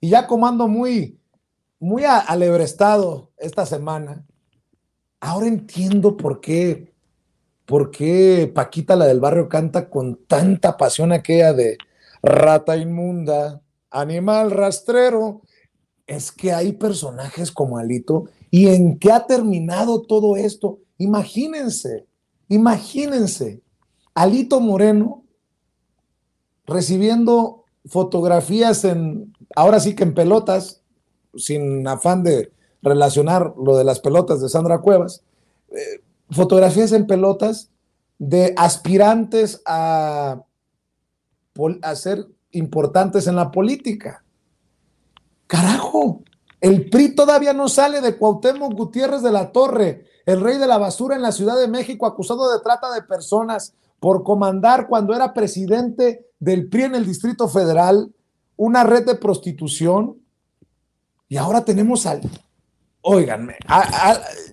Y ya comando muy, muy alebrestado esta semana, ahora entiendo por qué, por qué Paquita, la del barrio, canta con tanta pasión aquella de rata inmunda, animal rastrero. Es que hay personajes como Alito y en qué ha terminado todo esto. Imagínense, imagínense, Alito Moreno recibiendo fotografías en, ahora sí que en pelotas, sin afán de relacionar lo de las pelotas de Sandra Cuevas, eh, fotografías en pelotas de aspirantes a, a ser importantes en la política. Carajo, el PRI todavía no sale de Cuauhtémoc Gutiérrez de la Torre, el rey de la basura en la Ciudad de México acusado de trata de personas, por comandar cuando era presidente del PRI en el Distrito Federal una red de prostitución y ahora tenemos al... Óiganme,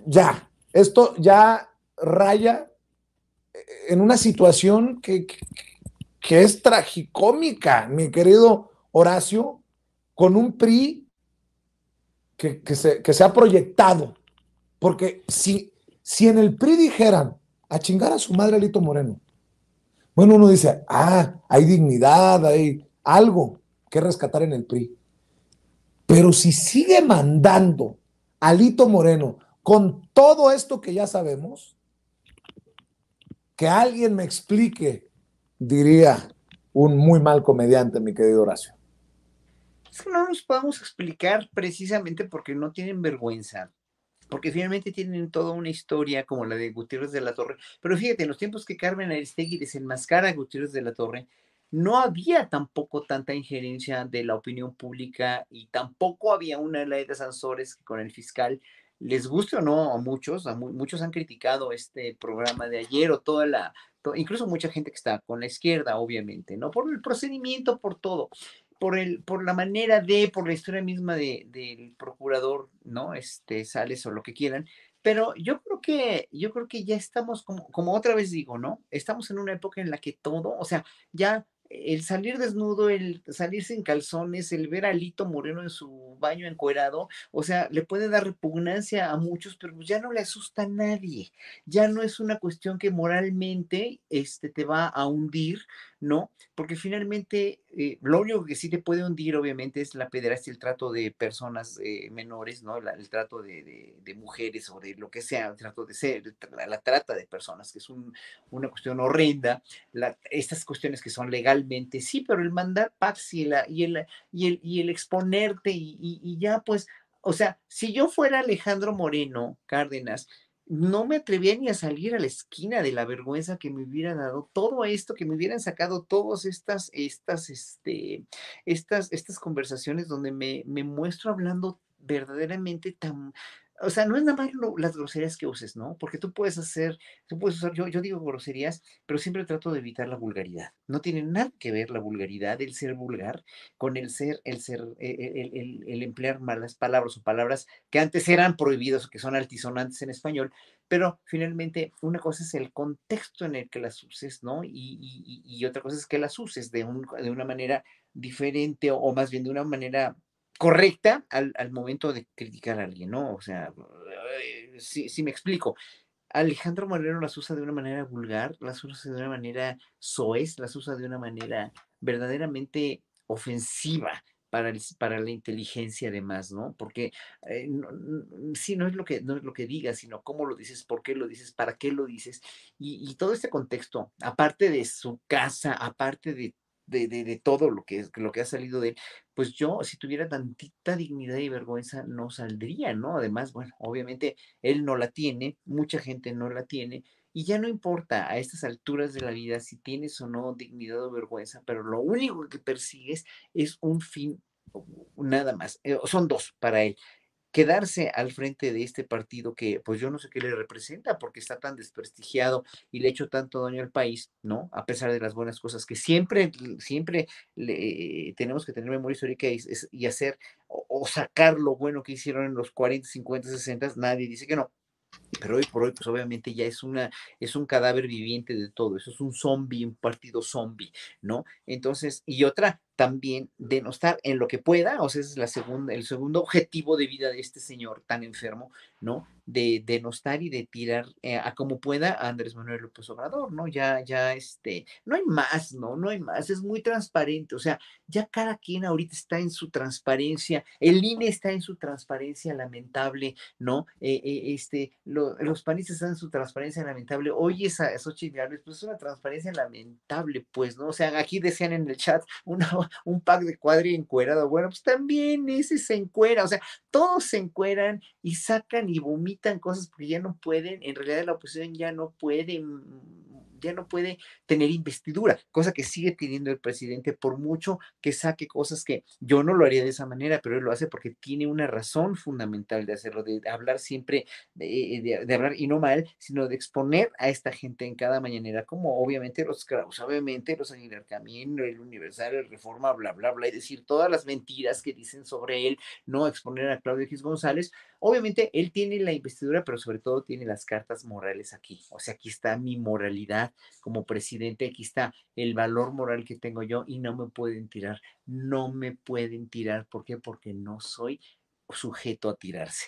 ya, esto ya raya en una situación que, que, es tragicómica, mi querido Horacio, con un PRI que, se, ha proyectado. Porque si, si en el PRI dijeran a chingar a su madre Lito Moreno, bueno, uno dice, ah, hay dignidad, hay algo que rescatar en el PRI. Pero si sigue mandando Alito Moreno con todo esto que ya sabemos, que alguien me explique, diría un muy mal comediante, mi querido Horacio. no nos podemos explicar precisamente porque no tienen vergüenza porque finalmente tienen toda una historia como la de Gutiérrez de la Torre. Pero fíjate, en los tiempos que Carmen Aristegui desenmascara a Gutiérrez de la Torre, no había tampoco tanta injerencia de la opinión pública y tampoco había una ley de Sanzores con el fiscal, les guste o no a muchos, muchos han criticado este programa de ayer o toda la, incluso mucha gente que está con la izquierda, obviamente, ¿no? Por el procedimiento, por todo por, el, por la manera de, por la historia misma de, del procurador, ¿no? Este, Sales o lo que quieran. Pero yo creo que, yo creo que ya estamos, como, como otra vez digo, ¿no? Estamos en una época en la que todo, o sea, ya el salir desnudo, el salir sin calzones, el ver a Lito Moreno en su baño encuerado, o sea, le puede dar repugnancia a muchos, pero pues ya no le asusta a nadie. Ya no es una cuestión que moralmente este, te va a hundir, ¿no? Porque finalmente eh, lo único que sí te puede hundir, obviamente, es la pederastia, el trato de personas eh, menores, ¿no? el trato de, de, mujeres o de lo que sea, el trato de ser, la, trata de personas, que es una cuestión horrenda. estas cuestiones que son legales Sí, pero el mandar paz y, y, el, y, el, exponerte y, ya pues, o sea, si yo fuera Alejandro Moreno Cárdenas, no me atrevía ni a salir a la esquina de la vergüenza que me hubiera dado todo esto, que me hubieran sacado todas estas, estas, este, estas, estas conversaciones donde me muestro hablando verdaderamente tan, o sea, no es nada más las groserías que uses, ¿no? Porque tú puedes hacer, tú puedes usar, yo, yo digo groserías, pero siempre trato de evitar la vulgaridad. No tiene nada que ver la vulgaridad, el ser vulgar, con el ser, el ser, e, e, el, el, el, emplear malas palabras o palabras que antes eran prohibidas o que son altisonantes en español, pero finalmente una cosa es el contexto en el que las uses, ¿no? Y, y, y otra cosa es que las uses de, un, de una manera diferente o más bien de una manera correcta al, momento de criticar a alguien, ¿no? O sea, eh, si, me explico, Alejandro Moreno las usa de una manera vulgar, las usa de una manera soez, las usa de una manera verdaderamente ofensiva para, para la inteligencia además, ¿no? Porque si eh, no, sí, no es, lo que, no es lo que digas, sino cómo lo dices, por qué lo dices, para qué lo dices. Y, todo este contexto, aparte de su casa, aparte de de, de, todo lo que, lo que ha salido de él, pues yo, si tuviera tantita dignidad y vergüenza, no saldría, ¿no? Además, bueno, obviamente él no la tiene, mucha gente no la tiene, y ya no importa a estas alturas de la vida si tienes o no dignidad o vergüenza, pero lo único que persigues es un fin, nada más, eh, son dos para él, quedarse al frente de este partido que pues yo no sé qué le representa porque está tan desprestigiado y le ha hecho tanto daño al país, ¿no? A pesar de las buenas cosas que siempre, siempre tenemos que tener memoria histórica y, hacer o, sacar lo bueno que hicieron en los 40, 50, 60, nadie dice que no. Pero hoy por hoy, pues obviamente ya es una, es un cadáver viviente de todo, eso es un zombie, un partido zombie, ¿no? Entonces, y otra, también denostar en lo que pueda, o sea, ese es la segunda, el segundo objetivo de vida de este señor tan enfermo, ¿no? De denostar y de tirar eh, a como pueda a Andrés Manuel López Obrador, ¿no? Ya, ya, este, no hay más, ¿no? No hay más, es muy transparente, o sea, ya cada quien ahorita está en su transparencia, el INE está en su transparencia lamentable, ¿no? Eh, eh, este, los panistas están en su transparencia lamentable, oye, esa, esos pues es una transparencia lamentable, pues, ¿no? O sea, aquí decían en el chat, una un pack de cuadri encuerado, bueno, pues también ese se encuera, o sea, todos se encueran y sacan y vomitan cosas porque ya no pueden, en realidad la oposición ya no puede mm, ya no puede tener investidura, cosa que sigue pidiendo el presidente por mucho que saque cosas que yo no lo haría de esa manera, pero él lo hace porque tiene una razón fundamental de hacerlo, de hablar siempre, eh, de, hablar y no mal, sino de exponer a esta gente en cada mañanera, como obviamente los Kraus, obviamente los Aguilar Camino, el Universal, el Reforma, bla, bla, bla, y decir todas las mentiras que dicen sobre él, no exponer a Claudio gis González, Obviamente él tiene la investidura, pero sobre todo tiene las cartas morales aquí. O sea, aquí está mi moralidad como presidente, aquí está el valor moral que tengo yo y no me pueden tirar. No me pueden tirar. ¿Por qué? Porque no soy sujeto a tirarse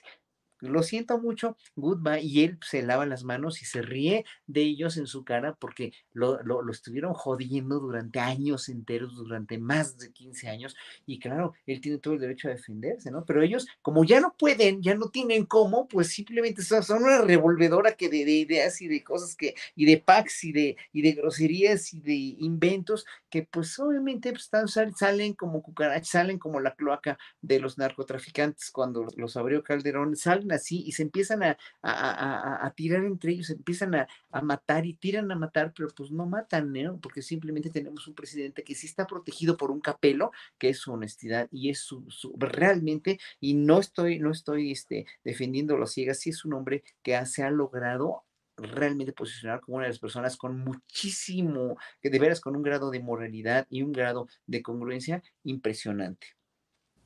lo siento mucho, goodbye. Y él pues, se lava las manos y se ríe de ellos en su cara porque lo, estuvieron jodiendo durante años enteros, durante más de 15 años. Y claro, él tiene todo el derecho a defenderse, ¿no? Pero ellos, como ya no pueden, ya no tienen cómo, pues simplemente son, una revolvedora que de, ideas y de cosas que, y de packs y de, y de groserías y de inventos que pues obviamente pues, están, salen como cucarachas, salen como la cloaca de los narcotraficantes cuando los abrió Calderón, salen así y se empiezan a, tirar entre ellos, se empiezan a, matar y tiran a matar, pero pues no matan, ¿no? ¿eh? Porque simplemente tenemos un presidente que sí está protegido por un capelo, que es su honestidad y es su, realmente, y no estoy, no estoy este, defendiendo los ciegas, sí es un hombre que se ha logrado realmente posicionar como una de las personas con muchísimo, que de veras con un grado de moralidad y un grado de congruencia impresionante.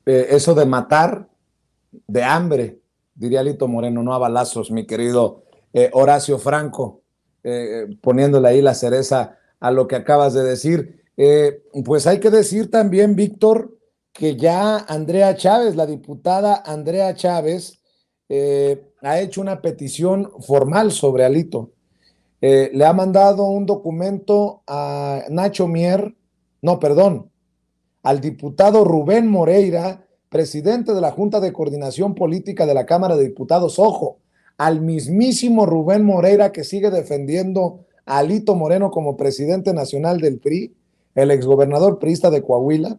Eh, eso de matar de hambre, diría Lito Moreno, no a balazos, mi querido eh, Horacio Franco, eh, eh, poniéndole ahí la cereza a lo que acabas de decir. pues hay que decir también, Víctor, que ya Andrea Chávez, la diputada Andrea Chávez, ha hecho una petición formal sobre Alito. le ha mandado un documento a Nacho Mier, no, perdón, al diputado Rubén Moreira, presidente de la Junta de Coordinación Política de la Cámara de Diputados, ojo, al mismísimo Rubén Moreira que sigue defendiendo a Alito Moreno como presidente nacional del PRI, el exgobernador priista de Coahuila,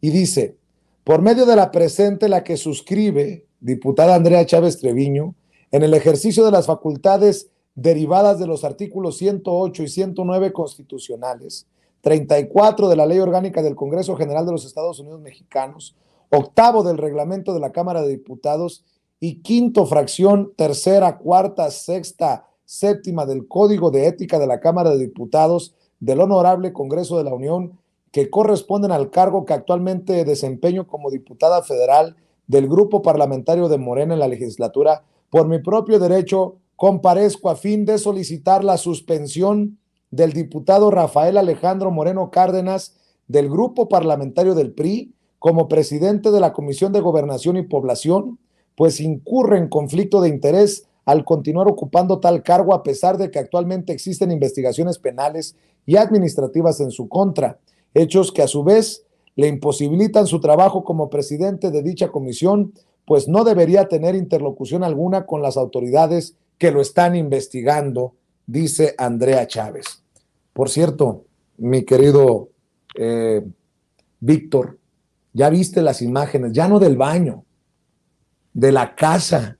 y dice, por medio de la presente la que suscribe, diputada Andrea Chávez Treviño, en el ejercicio de las facultades derivadas de los artículos 108 y 109 constitucionales, 34 de la Ley Orgánica del Congreso General de los Estados Unidos Mexicanos, octavo del reglamento de la Cámara de Diputados y quinto fracción tercera, cuarta, sexta, séptima del Código de Ética de la Cámara de Diputados del Honorable Congreso de la Unión, que corresponden al cargo que actualmente desempeño como diputada federal del Grupo Parlamentario de Morena en la legislatura, por mi propio derecho comparezco a fin de solicitar la suspensión del diputado Rafael Alejandro Moreno Cárdenas del Grupo Parlamentario del PRI como presidente de la Comisión de Gobernación y Población, pues incurre en conflicto de interés al continuar ocupando tal cargo a pesar de que actualmente existen investigaciones penales y administrativas en su contra, hechos que a su vez le imposibilitan su trabajo como presidente de dicha comisión, pues no debería tener interlocución alguna con las autoridades que lo están investigando, dice Andrea Chávez. Por cierto, mi querido eh, Víctor, ya viste las imágenes, ya no del baño, de la casa,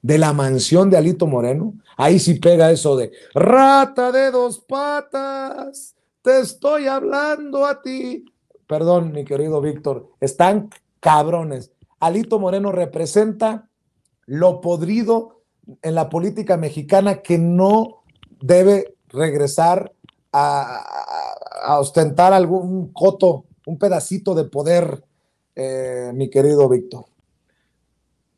de la mansión de Alito Moreno. Ahí sí pega eso de rata de dos patas, te estoy hablando a ti. Perdón, mi querido Víctor, están cabrones. Alito Moreno representa lo podrido en la política mexicana que no debe regresar a, ostentar algún coto, un pedacito de poder eh, mi querido Víctor.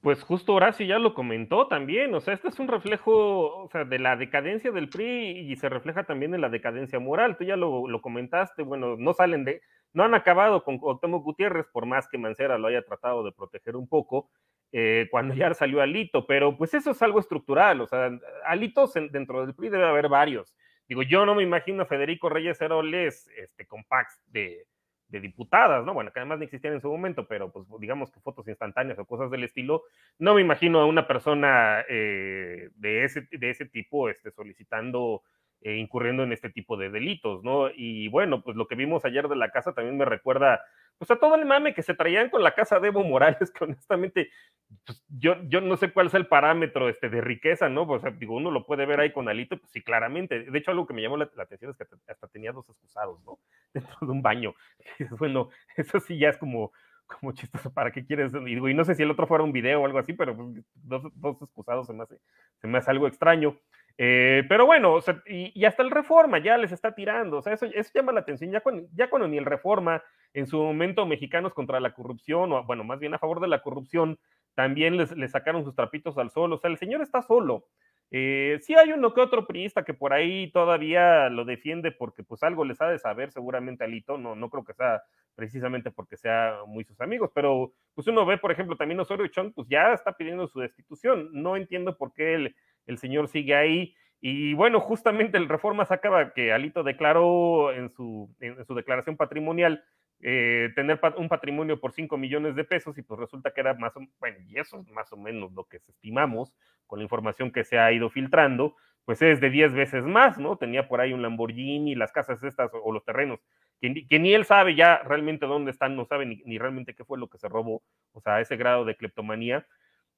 Pues justo Horacio ya lo comentó también, o sea, este es un reflejo de la decadencia del PRI y se refleja también en la decadencia moral, tú ya lo, comentaste, bueno, no salen de, no han acabado con Octavio Gutiérrez, por más que Mancera lo haya tratado de proteger un poco, eh, cuando ya salió Alito, pero pues eso es algo estructural, o sea, Alitos dentro del PRI debe haber varios, digo, yo no me imagino a Federico Reyes Heroles este, con Pax de, de diputadas, ¿no? Bueno, que además no existían en su momento, pero pues digamos que fotos instantáneas o cosas del estilo, no me imagino a una persona eh, de, ese, de ese tipo este, solicitando, eh, incurriendo en este tipo de delitos, ¿no? Y bueno, pues lo que vimos ayer de la casa también me recuerda o sea, todo el mame que se traían con la casa de Evo Morales, que honestamente, pues, yo, yo no sé cuál es el parámetro este, de riqueza, ¿no? O sea, digo, uno lo puede ver ahí con Alito, pues sí, claramente. De hecho, algo que me llamó la, atención es que hasta tenía dos excusados, ¿no? Dentro de un baño. Bueno, eso sí ya es como, como chistoso, ¿para qué quieres? Y, digo, y no sé si el otro fuera un video o algo así, pero pues, dos, dos, excusados se me hace, se me hace algo extraño. Eh, pero bueno, y, hasta el Reforma ya les está tirando, o sea, eso, eso llama la atención, ya, con, ya cuando ni el Reforma en su momento mexicanos contra la corrupción, o bueno, más bien a favor de la corrupción, también le sacaron sus trapitos al sol. O sea, el señor está solo. Eh, sí hay uno que otro priista que por ahí todavía lo defiende porque pues algo les ha de saber seguramente Alito, no, no creo que sea precisamente porque sea muy sus amigos, pero pues uno ve, por ejemplo, también Osorio Chong, pues ya está pidiendo su destitución, no entiendo por qué el, señor sigue ahí, y bueno, justamente el Reforma sacaba que Alito declaró en en su declaración patrimonial eh, tener un patrimonio por 5 millones de pesos y pues resulta que era más o bueno, y eso es más o menos lo que estimamos con la información que se ha ido filtrando, pues es de 10 veces más, ¿no? Tenía por ahí un Lamborghini, las casas estas o los terrenos, que, ni él sabe ya realmente dónde están, no sabe ni, ni realmente qué fue lo que se robó, o sea, ese grado de cleptomanía,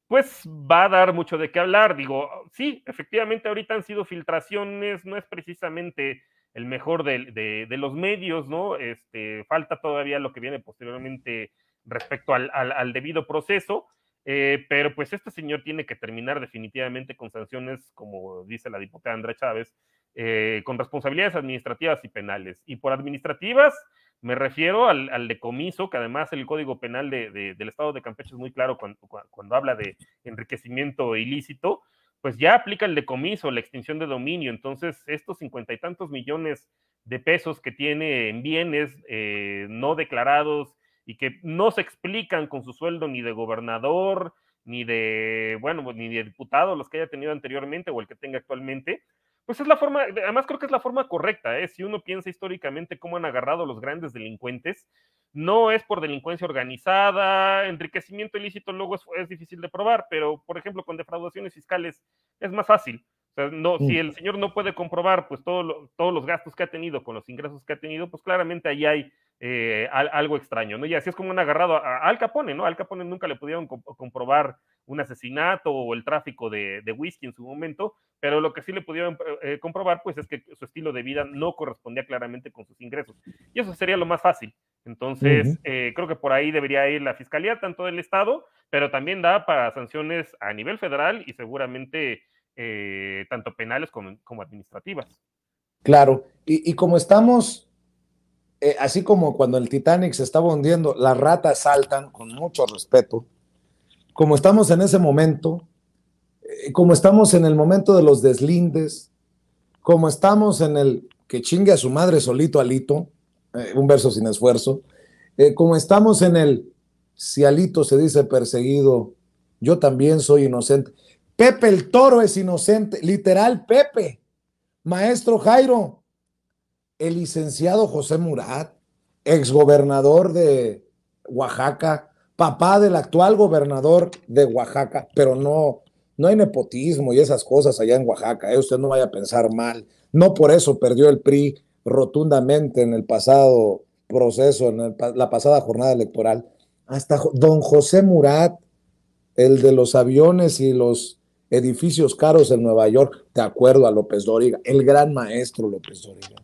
pues va a dar mucho de qué hablar. Digo, sí, efectivamente ahorita han sido filtraciones, no es precisamente el mejor de, los medios, ¿no? Este, falta todavía lo que viene posteriormente respecto al, debido proceso, eh, pero pues este señor tiene que terminar definitivamente con sanciones, como dice la diputada Andrea Chávez, eh, con responsabilidades administrativas y penales. Y por administrativas me refiero al, decomiso, que además el Código Penal del Estado de Campeche es muy claro cuando habla de enriquecimiento ilícito, pues ya aplica el decomiso, la extinción de dominio. Entonces, estos cincuenta y tantos millones de pesos que tiene en bienes eh, no declarados y que no se explican con su sueldo ni de gobernador, ni de, bueno, pues, ni de diputado, los que haya tenido anteriormente o el que tenga actualmente, pues es la forma, además creo que es la forma correcta, ¿eh? si uno piensa históricamente cómo han agarrado los grandes delincuentes, no es por delincuencia organizada, enriquecimiento ilícito luego es, difícil de probar, pero por ejemplo con defraudaciones fiscales es más fácil. O sea, no, Si el señor no puede comprobar pues todos los gastos que ha tenido con los ingresos que ha tenido, pues claramente ahí hay eh, algo extraño, ¿no? Y así es como un agarrado a, Al Capone, ¿no? Al Capone nunca le pudieron comprobar un asesinato o el tráfico de, whisky en su momento, pero lo que sí le pudieron eh, comprobar pues es que su estilo de vida no correspondía claramente con sus ingresos y eso sería lo más fácil. Entonces, eh, creo que por ahí debería ir la fiscalía, tanto del Estado, pero también da para sanciones a nivel federal y seguramente eh, tanto penales como, administrativas. Claro, y, como estamos, así como cuando el Titanic se estaba hundiendo, las ratas saltan, con mucho respeto, como estamos en ese momento, eh, como estamos en el momento de los deslindes, como estamos en el que chingue a su madre solito alito, eh, un verso sin esfuerzo, eh, como estamos en el si alito se dice perseguido, yo también soy inocente. Pepe el toro es inocente, literal Pepe, maestro Jairo, el licenciado José Murat, exgobernador de Oaxaca, papá del actual gobernador de Oaxaca, pero no no hay nepotismo y esas cosas allá en Oaxaca, ¿eh? usted no vaya a pensar mal. No por eso perdió el PRI rotundamente en el pasado proceso, en la pasada jornada electoral. Hasta don José Murat, el de los aviones y los edificios caros en Nueva York, de acuerdo a López Dóriga, el gran maestro López Dóriga,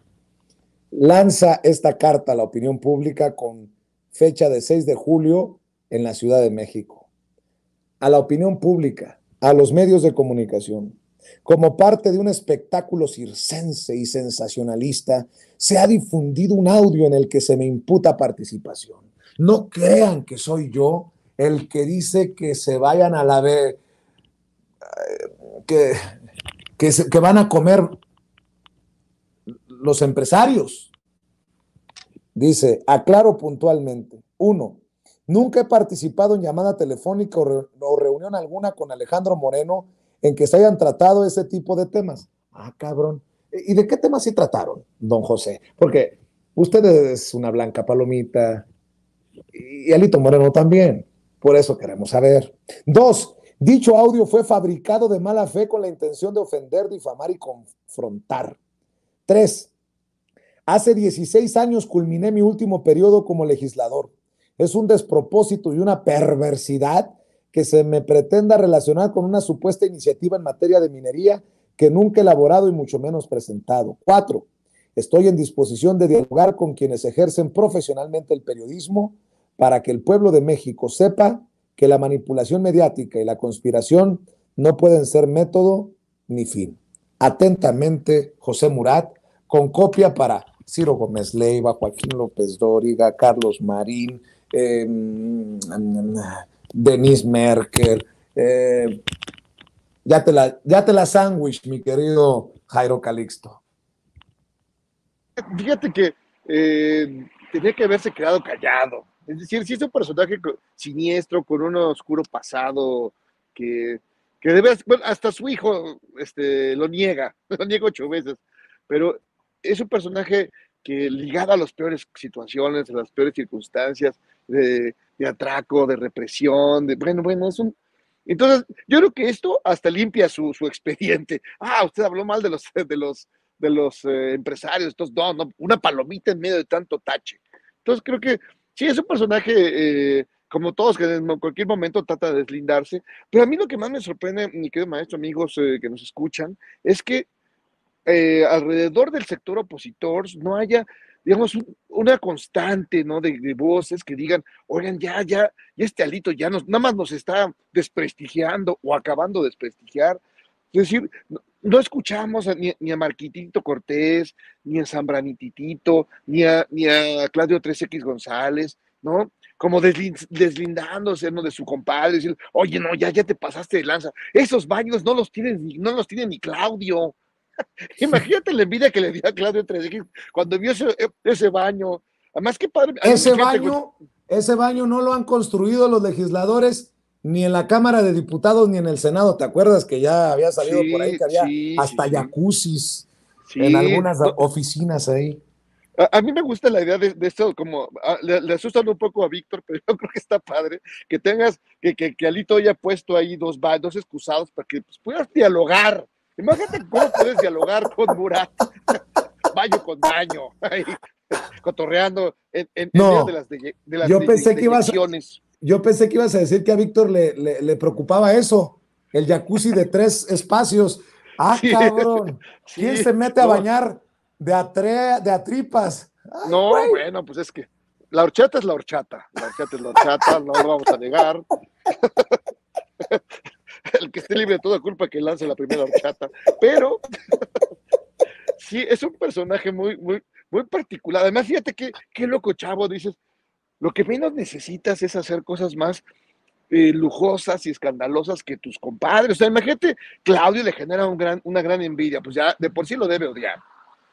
lanza esta carta a la opinión pública con fecha de 6 de julio en la Ciudad de México. A la opinión pública, a los medios de comunicación como parte de un espectáculo circense y sensacionalista, se ha difundido un audio en el que se me imputa participación. No crean que soy yo el que dice que se vayan a la vez, eh, que, que van a comer los empresarios. Dice, aclaro puntualmente, uno, Nunca he participado en llamada telefónica o, reunión alguna con Alejandro Moreno en que se hayan tratado ese tipo de temas. Ah, cabrón. ¿Y de qué temas se trataron, don José? Porque usted es una blanca palomita y Alito Moreno también. Por eso queremos saber. Dos, dicho audio fue fabricado de mala fe con la intención de ofender, difamar y confrontar. Tres, hace 16 años culminé mi último periodo como legislador es un despropósito y una perversidad que se me pretenda relacionar con una supuesta iniciativa en materia de minería que nunca he elaborado y mucho menos presentado. Cuatro, estoy en disposición de dialogar con quienes ejercen profesionalmente el periodismo para que el pueblo de México sepa que la manipulación mediática y la conspiración no pueden ser método ni fin. Atentamente, José Murat, con copia para Ciro Gómez Leiva, Joaquín López Dóriga, Carlos Marín, eh, Denise Merkel. Eh, ya te la, ya te la mi querido Jairo Calixto. Fíjate que eh, tenía que haberse quedado callado. Es decir, si es un personaje siniestro, con un oscuro pasado, que, que debe, hasta su hijo este, lo niega, lo niega ocho veces, pero es un personaje que ligado a las peores situaciones, a las peores circunstancias, de, atraco, de represión, de bueno, bueno, es un... Entonces, yo creo que esto hasta limpia su, expediente. Ah, usted habló mal de los, de los, de los eh, empresarios, estos dos una palomita en medio de tanto tache. Entonces, creo que sí, es un personaje... Eh, como todos, que en cualquier momento trata de deslindarse. Pero a mí lo que más me sorprende, mi querido maestro, amigos eh, que nos escuchan, es que alrededor del sector opositor no haya digamos, una constante, ¿no? De, voces que digan, oigan, ya, ya, este alito ya nos, nada más nos está desprestigiando o acabando de desprestigiar. Es decir, no, escuchamos ni, a Marquitito Cortés, ni a Zambranititito, ni a, ni a Claudio 3X González, ¿no? Como deslindándose de su compadre, decir, oye, no, ya, ya te pasaste de lanza. Esos baños no los tiene, no los tiene ni Claudio, Imagínate la envidia que le dio a Claudio cuando vio e, ese, baño. Además, qué padre. Ese baño, ese baño no lo han construido los legisladores ni en la Cámara de Diputados ni en el Senado. ¿Te acuerdas que ya había salido por ahí que había hasta sí, en algunas oficinas ahí? A, mí me gusta la idea de, esto, como ah, le, asustan un poco a Víctor, pero yo creo que está padre que tengas, que, que, Alito haya puesto ahí dos, dos excusados para que pues, puedas dialogar Imagínate cómo puedes dialogar con Murat, baño con daño, cotorreando en, en de las, de, yo pensé que ibas, Yo pensé que ibas a decir que a Víctor le, le, preocupaba eso, el jacuzzi de tres espacios. Ah, cabrón, ¿quién se mete a bañar de a, de a tripas? no, bueno, pues es que la horchata es la horchata, la horchata es la horchata, no lo vamos a negar. libre de toda culpa que lance la primera horchata, pero sí, es un personaje muy, muy, muy particular. Además, fíjate que loco chavo, dices, lo que menos necesitas es hacer cosas más eh, lujosas y escandalosas que tus compadres. O sea, imagínate, Claudio le genera gran, una gran envidia, pues ya de por sí lo debe odiar.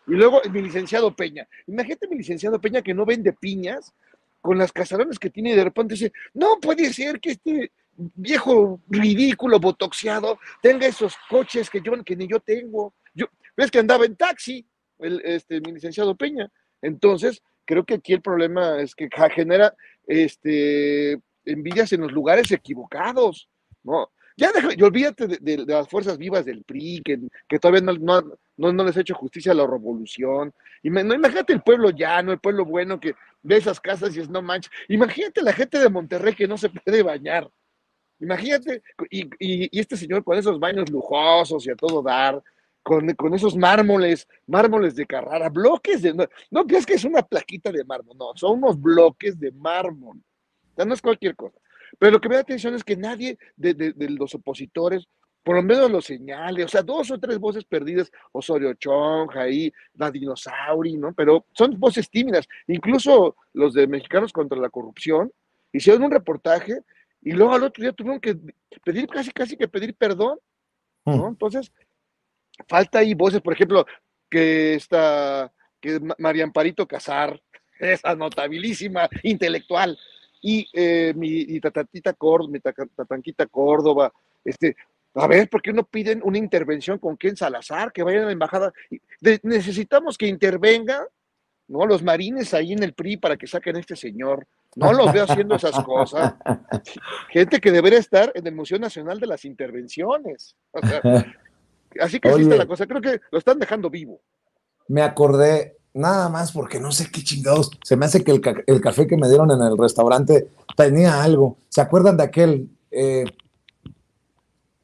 Y luego mi licenciado Peña. Imagínate mi licenciado Peña que no vende piñas con las cazarones que tiene y de repente dice, no puede ser que este, viejo ridículo, botoxiado, tenga esos coches que yo que ni yo tengo. Yo, ves que andaba en taxi, el, este, mi licenciado Peña. Entonces, creo que aquí el problema es que genera este, envidias en los lugares equivocados, ¿no? Ya deja, y olvídate de, las fuerzas vivas del PRI, que, todavía no, les ha hecho justicia a la revolución. Y imagínate el pueblo llano, el pueblo bueno que ve esas casas y es no manches. Imagínate la gente de Monterrey que no se puede bañar. Imagínate, y, este señor con esos baños lujosos y a todo dar, con, esos mármoles, mármoles de Carrara, bloques de... No, no que es una plaquita de mármol, no, son unos bloques de mármol. O no es cualquier cosa. Pero lo que me da atención es que nadie de, los opositores por lo menos los señales, o sea, dos o tres voces perdidas, Osorio Chong, ahí, la Dinosauri, ¿no? Pero son voces tímidas. Incluso los de Mexicanos contra la Corrupción hicieron un reportaje y luego al otro día tuvieron que pedir casi, casi que pedir perdón, mm. Entonces, falta ahí voces, por ejemplo, que está, que María Amparito Casar, esa notabilísima intelectual, y eh, mi Córdoba, tatanquita Córdoba, este, a ver, ¿por qué no piden una intervención con quién Salazar, que vayan a la embajada? necesitamos que intervenga, ¿no? Los marines ahí en el PRI para que saquen a este señor, no los veo haciendo esas cosas. Gente que debería estar en el Museo Nacional de las Intervenciones. así que existe la cosa. Creo que lo están dejando vivo. Me acordé, nada más porque no sé qué chingados. Se me hace que el, café que me dieron en el restaurante tenía algo. ¿Se acuerdan de aquel eh,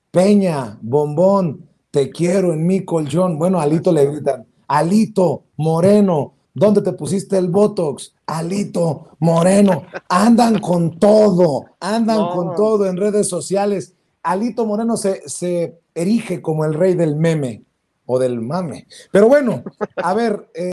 Peña, bombón, te quiero en mi colchón? Bueno, Alito le gritan, Alito, Moreno, ¿Dónde te pusiste el Botox? Alito, Moreno, andan con todo, andan con todo en redes sociales. Alito Moreno se, se, erige como el rey del meme o del mame. Pero bueno, a ver. Eh,